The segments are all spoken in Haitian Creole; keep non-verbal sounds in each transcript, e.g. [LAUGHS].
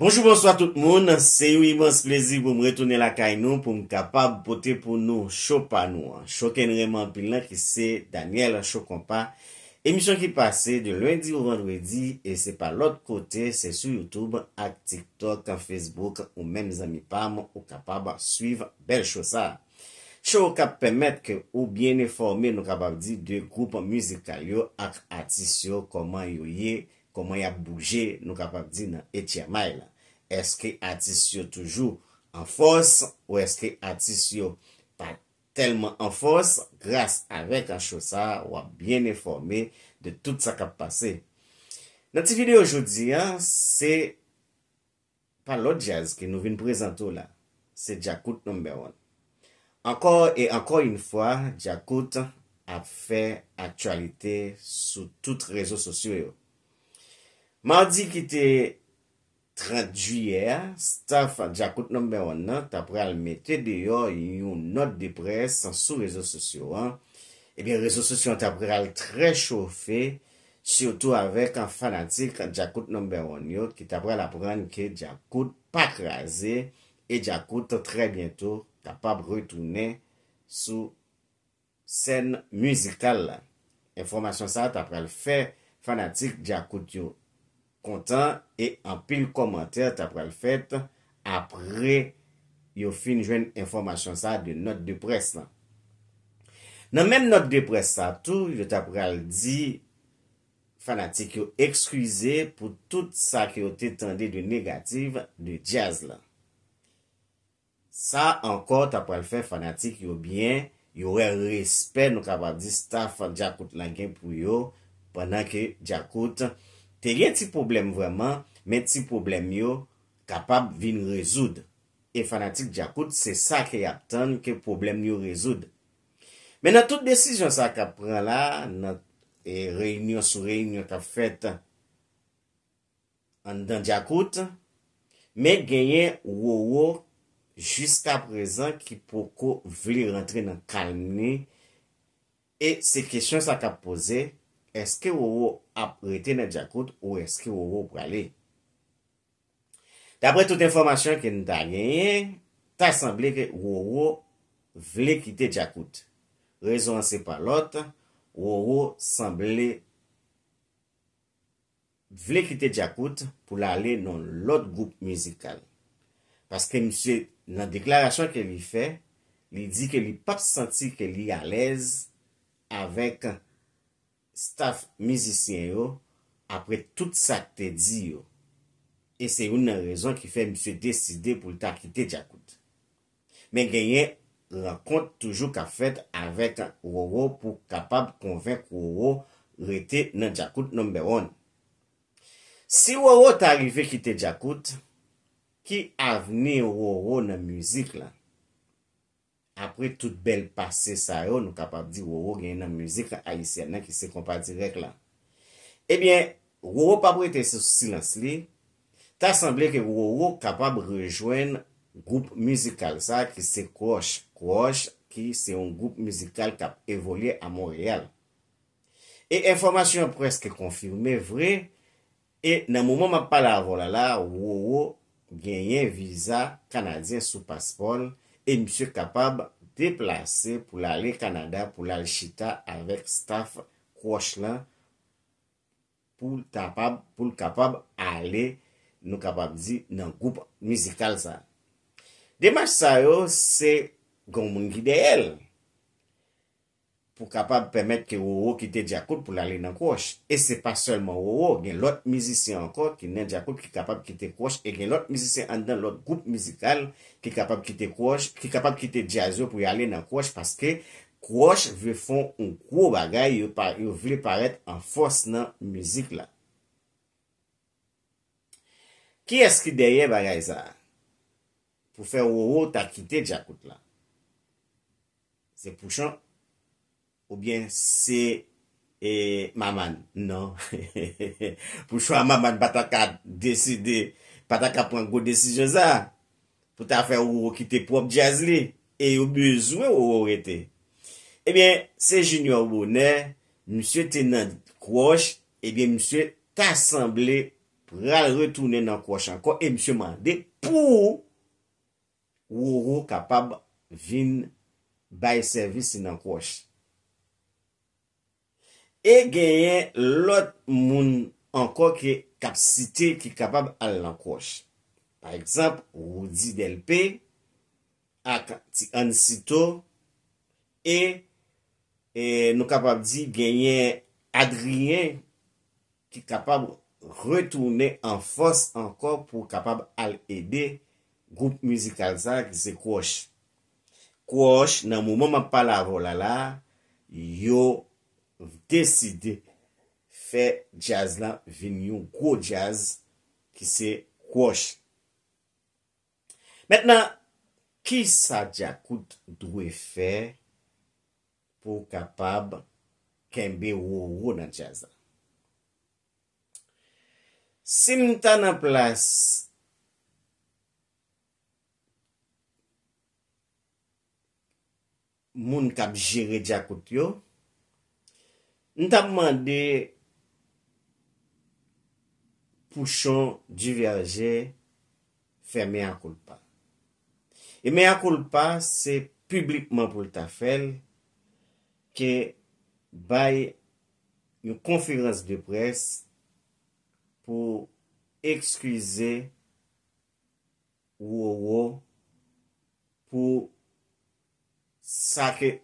Bonjou, bonsoit tout moun, se yon imos plezi pou m retoune la kay nou pou m kapab pote pou nou chou pa nou. Chou ken reman pil nan ki se Daniel Chou Kompa. Emisyon ki pase de lundi ou randwedi e se pa lot kote se sou Youtube ak TikTok, Facebook ou men zami pa mou kapab suiv bel chou sa. Chou wakap pemet ke ou biene forme nou kapab di de koup musikalyo ak atisyon koman yoye. Koman ya bouje nou kapap di nan eti yamay la? Eske atis yo toujou an fos ou eske atis yo pa telman an fos Gras avèk an chosa wap bien informe de tout sa kap pase Nati vide oujoudi an, se pa lot jazz ki nou vin prezento la Se Jakout No. 1 Ankor e ankor yon fwa, Jakout ap fe aktualite sou tout rezo sosyo yo Mardi ki te traduyè, staff an Djakout No. 1 an tapre al mette de eh yo yon not de pres san sou rezo sosyo an. Ebyen rezo sosyo an tapre al tre chofe, sio tou avek an fanatik an Djakout No. 1 yot ki tapre al apren ke Djakout pa kreze e Djakout tre bientou tapap rey toune sou sen muzikal la. Enformasyon sa tapre al fe fanatik Djakout yo. kontan e an pil komantèr ta pral fèt apre yo finjwen informasyon sa de not depres la. Nan men not depres sa tou, yo ta pral di fanatik yo ekskwize pou tout sa ki yo te tende de negatif de jazz la. Sa anko ta pral fèt fanatik yo byen, yo re respè nou ka va di stafan jakout langen pou yo panan ke jakout... Te gen ti problem vreman, men ti problem yo kapab vin rezoud. E fanatik diakout, se sa ke yaptan ke problem yo rezoud. Men nan tout desijon sa ka pran la, nan e reynyon sou reynyon ka fèt, an dan diakout, men genyen wou wou, jiska prezan ki poko vli rentre nan kalmni, e se kèsyon sa ka pose, eske wou ap retene djakout ou eske wou prale. Dapre tout informasyon ke nou da genyen, ta sanble ke wou wou vle kite djakout. Rezonanse pa lot, wou wou sanble vle kite djakout pou la le non lot goup mizikal. Paske mse nan deklarasyon ke li fe, li di ke li pap santi ke li alez avèk Staf mizisyen yo apre tout sa te di yo. E se yon nan rezon ki fe mse deside pou ta kite djakout. Men genyen, lakon toujou ka fet avet woro pou kapab konvek woro rete nan djakout nombe won. Si woro ta arrive kite djakout, ki aveni woro nan mizik lan? apre tout bel pase sa yo nou kapab di wou wou genye nan muzik alisyen nan ki se kompa direk la. Ebyen, wou wou pa pou ete se sou silans li, ta semble ke wou wou kapab rejoen goup muzikal sa ki se kouj kouj, ki se yon goup muzikal kap evolye a Montreal. E informasyon preske konfirmé vre, e nan mouman pa la avola la, wou wou genye visa kanadyen sou paspol, E msye kapab deplase pou lale Kanada pou lale Chita avèk staf kouach la pou l kapab ale nou kapab zi nan goup mizikal sa. Demache sa yo se gounmongi de el. pou kapab pemet ke wou wou kite diakout pou lale nan kouj. E se pa solman wou wou, gen lot mizisyen ankon, ki nen diakout ki kapab kite kouj, e gen lot mizisyen an dan lot goup mizikal, ki kapab kite kouj, ki kapab kite diasyon pou lale nan kouj, paske kouj vye fon un kou bagay, yon vye paret an fos nan mizik la. Ki eski deye bagay sa? Pou fe wou wou ta kite diakout la? Se pou chan kouj. Ou byen se e mamman, non, [LAUGHS] pou chwa mamman pata ka deside, pata ka pran gwo desijon za, pou ta fe ouro ki te prop jaz li, e yo bezwe ouro rete. E byen se jenyo ouro ne, msye te e nan kouj, e byen msye tasemble pral retounen nan kouj ankon, e msye mande pou ouro kapab vin baye servis nan kouj. e genyen lot moun anko ki kapisite ki kapab al lankouche. Par eksemp, Roudi Delpe, Akati Anisito, e, e nou kapab di genyen Adrien, ki kapab retoune an fos anko pou kapab al ede goup mouzikal sa ki se kouche. Kouche nan mouman man pala volala, yo, Deside fe jaz la vin yon gwo jaz ki se gwoj. Metna, ki sa djakout dwe fe pou kapab kembe wou wou nan jaz la? Si mta nan plas moun kab jere djakout yo, Nou ta pouman de pouchon di verje fè mè akoulpa. E mè akoulpa se publikman pou ta fèl ke bay yon konfigurans de pres pou ekskwize wou wou pou sa ke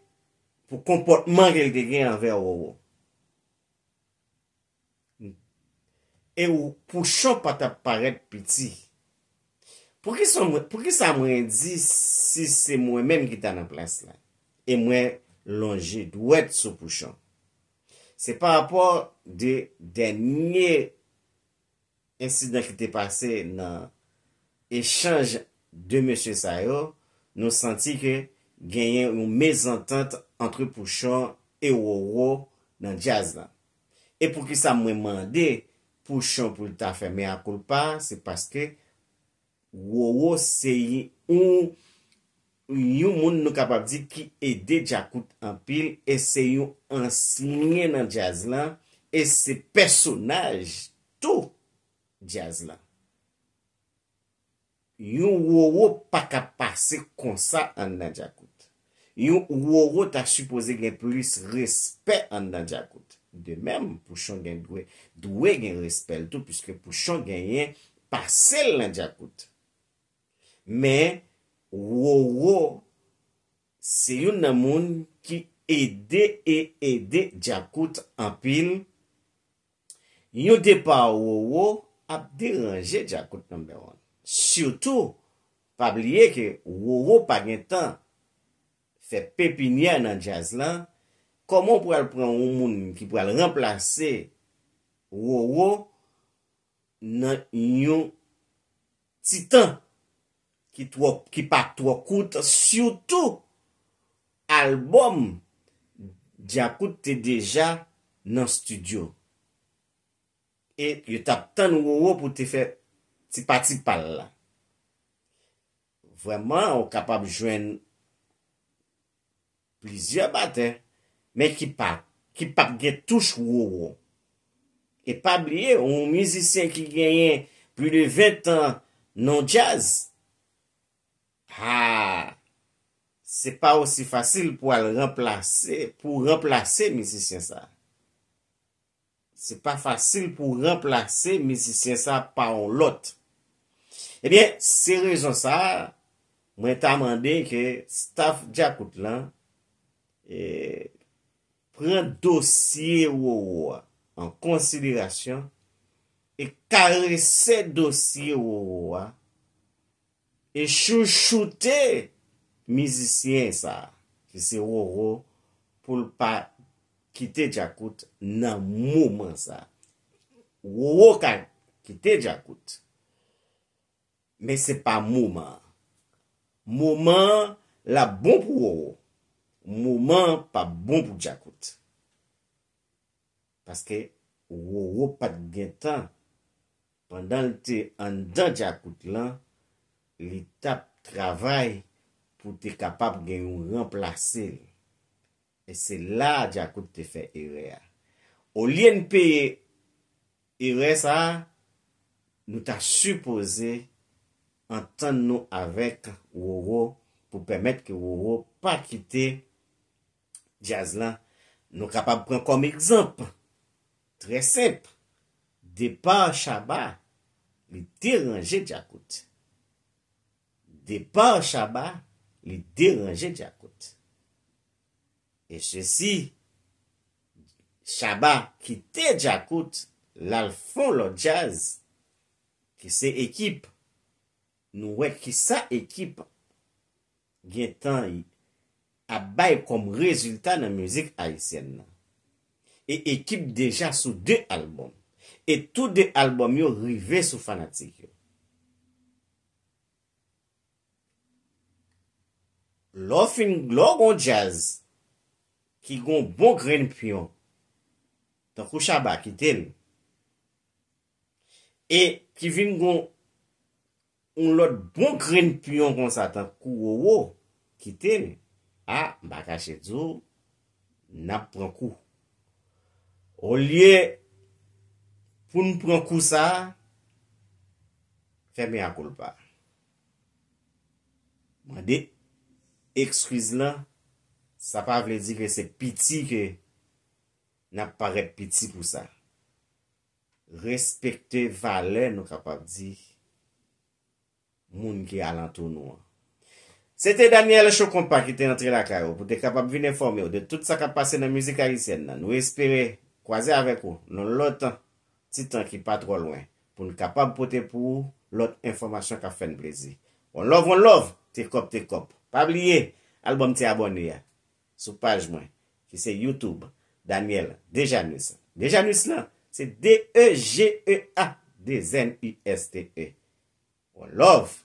pou kompotman gel de gen anve wou wou. E ou Pouchon pata paret piti. Pouke sa mwen di si se mwen menm ki ta nan plas la? E mwen longe dwe sou Pouchon. Se pa rapor de denye insidan ki te pase nan echange de M. Sayo, nou santi ke genyen ou mezantante antre Pouchon e wou wou nan jazz la. E pouke sa mwen mande, pou chan pou ta fè mè akoul pa, se paske wou wou se yi ou yon moun nou kapap di ki edè di akoul an pil, e se yon ansinye nan jazlan, e se personaj tou jazlan. Yon wou wou pa kapase konsa an nan di akoul. Yon wou wou ta supose gen plus respè an nan di akoul. De menm pou chan gen dwe, dwe gen respel tou, pwiske pou chan gen yen, pa sel lan djakout. Men, wou wou, se yon nan moun ki ede e ede djakout an pil, yon depa wou wou ap deranje djakout nan beron. Siyoutou, pabliye ke wou wou pa gen tan, fe pepiniya nan jaz lan, Koman pou al pran ou moun ki pou al remplase wou wou nan yon titan ki pat wakoute sou tou albom di akoute te deja nan studio. Et yon tap tan wou wou pou te fe ti pati pal la. Vreman ou kapab jwen plizye baten. men ki pa, ki pa ge touche wou wou. E pa blye, ou mizisyen ki ganyen pli de 20 an non jazz, ha, ah, se pa osi fasil pou al remplase, pou remplase mizisyen sa. Se pa fasil pou remplase mizisyen sa pa ou lot. E eh bie, se rejon sa, mwen ta mande ke staf di akout lan e... pren dosye wou wou an konsidirasyon, e karesè dosye wou wou an, e chouchoute mizisyen sa, ki se wou wou pou l pa kite diakout nan mouman sa. Wou wou ka kite diakout, men se pa mouman. Mouman la bon pou wou wou. Mouman pa bon pou diakout. Paske, wou wou pat gen tan, pandan li te andan diakout lan, li tap travay, pou te kapap gen yon remplase. E se la diakout te fe ere. Ou li en pe, ere sa, nou ta suppose, an tan nou avek wou wou, pou pemet ki wou wou pa kite, Djaz lan nou kapap pren kom ekzamp. Tre sep. De pa chaba li deranje di akout. De pa chaba li deranje di akout. E se si chaba ki te di akout. La l fon lo djaz. Ki se ekip. Nou wek ki sa ekip. Gen tan yi. Abay kom rezultat nan muzik aisyen nan. E ekip deja sou de albom. E tout de albom yo rive sou fanatik yo. Lo fin glon kon jaz, ki gon bon kren pion, tan kou chaba ki ten. E ki vin gon, un lot bon kren pion kon sa tan kou wowo, ki ten, A, mbakache dzo, nap pran kou. O liye, pou nou pran kou sa, fèmè a koulpa. Mwen de, ekskwiz lan, sa pa vle di ke se piti ke nap pare piti pou sa. Respekte vale nou kapap di moun ki alantou nou an. Sete Daniel Chokompa ki te entri la kare. Ou pou te kapab vin informe ou de tout sa ka pase nan muzika risen nan. Nou espere kwaze avek ou. Non lotan titan ki patro lwen. Poun kapab pote pou lot informasyon ka fen brezi. On love, on love. Te kop, te kop. Pabliye, albom te abonye ya. Sou page mwen. Ki se Youtube. Daniel Dejanus. Dejanus lan. Se D-E-G-E-A-D-E-N-I-S-T-E. On love.